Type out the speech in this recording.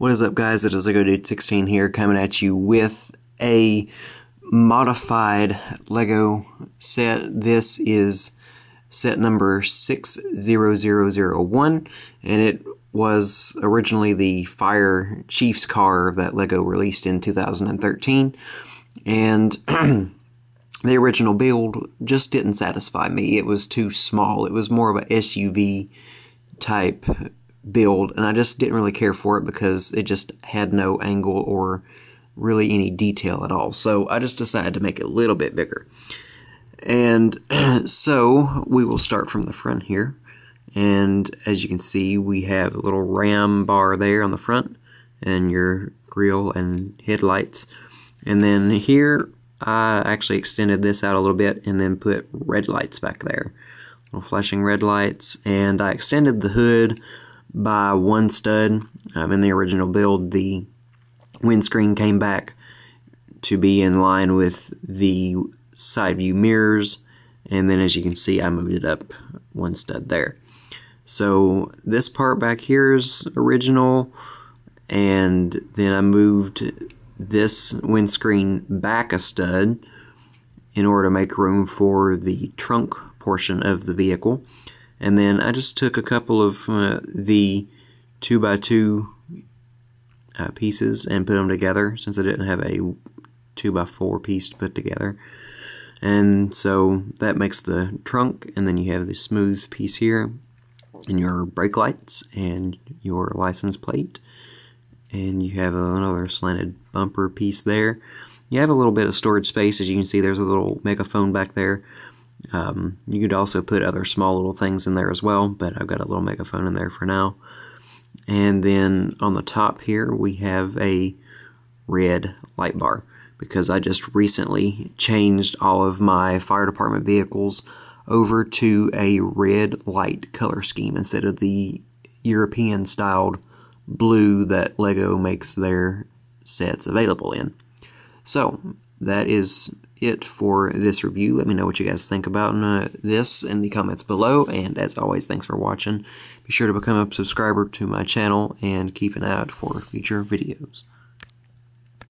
What is up, guys? It is Lego Dude 16 here, coming at you with a modified Lego set. This is set number 60001, and it was originally the Fire Chiefs car that Lego released in 2013. And the original build just didn't satisfy me. It was too small. It was more of a SUV type build, and I just didn't really care for it because it just had no angle or really any detail at all. So I just decided to make it a little bit bigger. And so we will start from the front here. And as you can see, we have a little ram bar there on the front and your grill and headlights. And then here, I actually extended this out a little bit and then put red lights back there. Little flashing red lights. And I extended the hood by one stud. Um, in the original build, the windscreen came back to be in line with the side view mirrors. And then as you can see, I moved it up one stud there. So this part back here is original. And then I moved this windscreen back a stud in order to make room for the trunk portion of the vehicle. And then I just took a couple of uh, the 2x2 uh, pieces and put them together since I didn't have a 2x4 piece to put together. And so that makes the trunk, and then you have the smooth piece here, and your brake lights, and your license plate, and you have another slanted bumper piece there. You have a little bit of storage space, as you can see, there's a little megaphone back there. Um, you could also put other small little things in there as well, but I've got a little megaphone in there for now. And then on the top here, we have a red light bar because I just recently changed all of my fire department vehicles over to a red light color scheme instead of the European styled blue that LEGO makes their sets available in. So that is it for this review. Let me know what you guys think about uh, this in the comments below. And as always, thanks for watching. Be sure to become a subscriber to my channel and keep an eye out for future videos.